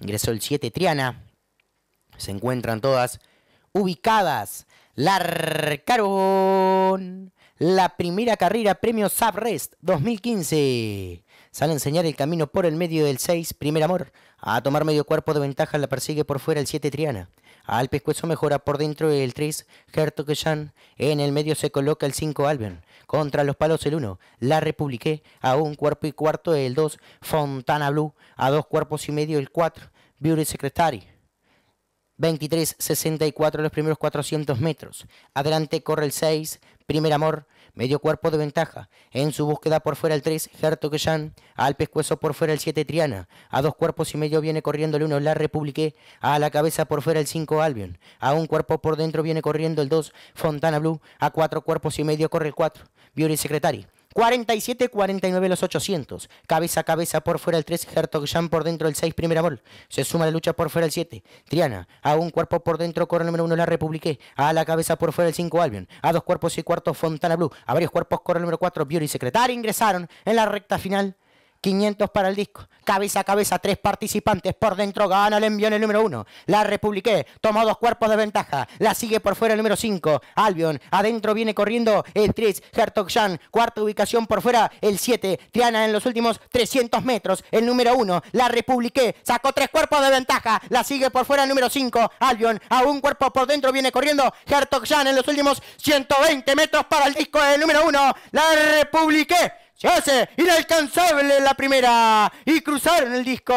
ingresó el 7 Triana. Se encuentran todas ubicadas. Larcarón la primera carrera Premio Sabrest 2015. Sale a enseñar el camino por el medio del 6, primer amor. A tomar medio cuerpo de ventaja la persigue por fuera el 7 Triana. Al pescuezo mejora por dentro el 3 Jan. En el medio se coloca el 5 Albion. Contra los palos el 1 La Republique. A un cuerpo y cuarto el 2 Fontana Blue. A dos cuerpos y medio el 4 Beauty Secretary. 23, 64 los primeros 400 metros. Adelante corre el 6, Primer Amor medio cuerpo de ventaja. En su búsqueda por fuera el 3, Quejan. al pescuezo por fuera el 7, Triana, a dos cuerpos y medio viene corriendo el 1, La Republique, a la cabeza por fuera el 5, Albion, a un cuerpo por dentro viene corriendo el 2, Fontana Blue, a cuatro cuerpos y medio corre el 4, Beauty Secretary. 47-49 los 800. Cabeza a cabeza por fuera el 3. Hertog Jan por dentro el 6. primera bol. Se suma la lucha por fuera el 7. Triana. A un cuerpo por dentro. Corre número 1 la Republiqué. A la cabeza por fuera el 5 Albion. A dos cuerpos y cuartos Fontana Blue. A varios cuerpos corre el número 4 Beauty Secretaria. Ingresaron en la recta final. 500 para el disco. Cabeza a cabeza, tres participantes. Por dentro gana el envío el número uno. La republiqué. Tomó dos cuerpos de ventaja. La sigue por fuera el número 5. Albion. Adentro viene corriendo el 3. Hertog Jan. Cuarta ubicación por fuera el 7. Triana en los últimos 300 metros. El número uno. La republiqué. Sacó tres cuerpos de ventaja. La sigue por fuera el número 5. Albion. A un cuerpo por dentro viene corriendo Hertog Jan en los últimos 120 metros para el disco el número uno. La republiqué se hace inalcanzable la primera y cruzaron el disco.